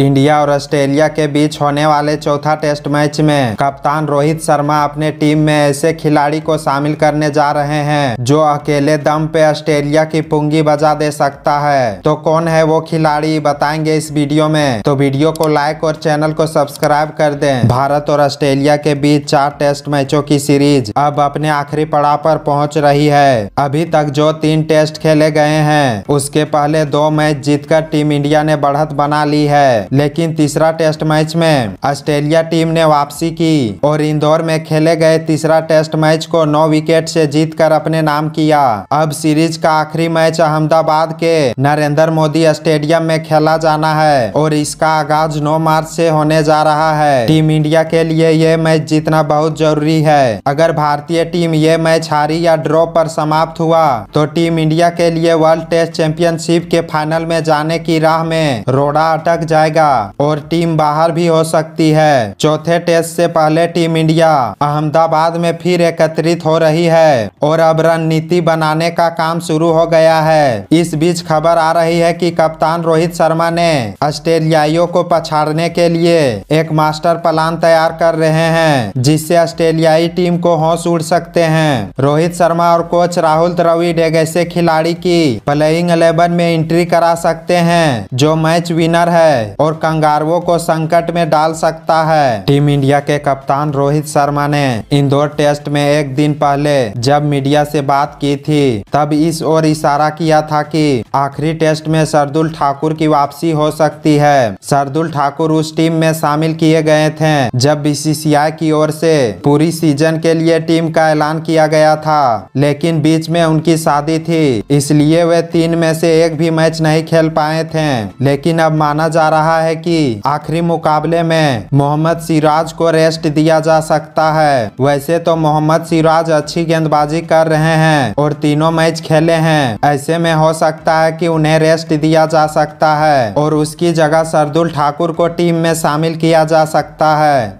India और Australia के बीच होने वाले चौथा टेस्ट मैच में कप्तान रोहित शर्मा अपने टीम में ऐसे खिलाड़ी को शामिल करने जा रहे हैं जो अकेले दम पे ऑस्ट्रेलिया की पुंगी बजा दे सकता है तो कौन है वो खिलाड़ी बताएंगे इस वीडियो में तो वीडियो को लाइक और चैनल को सब्सक्राइब कर दे भारत और ऑस्ट्रेलिया के बीच चार टेस्ट मैचों की सीरीज अब अपने आखिरी पड़ाव पर पहुँच रही है अभी तक जो तीन टेस्ट खेले गए हैं उसके पहले दो मैच जीतकर टीम इंडिया ने बढ़त बना ली है लेकिन तीसरा टेस्ट मैच में ऑस्ट्रेलिया टीम ने वापसी की और इंदौर में खेले गए तीसरा टेस्ट मैच को नौ विकेट से जीतकर अपने नाम किया अब सीरीज का आखिरी मैच अहमदाबाद के नरेंद्र मोदी स्टेडियम में खेला जाना है और इसका आगाज नौ मार्च से होने जा रहा है टीम इंडिया के लिए यह मैच जीतना बहुत जरूरी है अगर भारतीय टीम ये मैच हारी या ड्रॉ पर समाप्त हुआ तो टीम इंडिया के लिए वर्ल्ड टेस्ट चैंपियनशिप के फाइनल में जाने की राह में रोड़ा अटक जाएगा जाएगा और टीम बाहर भी हो सकती है चौथे टेस्ट से पहले टीम इंडिया अहमदाबाद में फिर एकत्रित हो रही है और अब रणनीति बनाने का काम शुरू हो गया है इस बीच खबर आ रही है कि कप्तान रोहित शर्मा ने ऑस्ट्रेलियाइयों को पछाड़ने के लिए एक मास्टर प्लान तैयार कर रहे हैं जिससे ऑस्ट्रेलियाई टीम को होश उड़ सकते हैं रोहित शर्मा और कोच राहुल द्रविड एक ऐसे खिलाड़ी की प्लेइंग इलेवन में एंट्री करा सकते हैं जो मैच विनर है और कंगारवो को संकट में डाल सकता है टीम इंडिया के कप्तान रोहित शर्मा ने इंदौर टेस्ट में एक दिन पहले जब मीडिया से बात की थी तब इस ओर इशारा किया था कि आखिरी टेस्ट में सरदुल ठाकुर की वापसी हो सकती है सरदुल ठाकुर उस टीम में शामिल किए गए थे जब बीसीसीआई की ओर से पूरी सीजन के लिए टीम का ऐलान किया गया था लेकिन बीच में उनकी शादी थी इसलिए वे तीन में से एक भी मैच नहीं खेल पाए थे लेकिन अब माना जा रहा रहा है कि आखिरी मुकाबले में मोहम्मद सिराज को रेस्ट दिया जा सकता है वैसे तो मोहम्मद सिराज अच्छी गेंदबाजी कर रहे हैं और तीनों मैच खेले हैं ऐसे में हो सकता है कि उन्हें रेस्ट दिया जा सकता है और उसकी जगह सरदुल ठाकुर को टीम में शामिल किया जा सकता है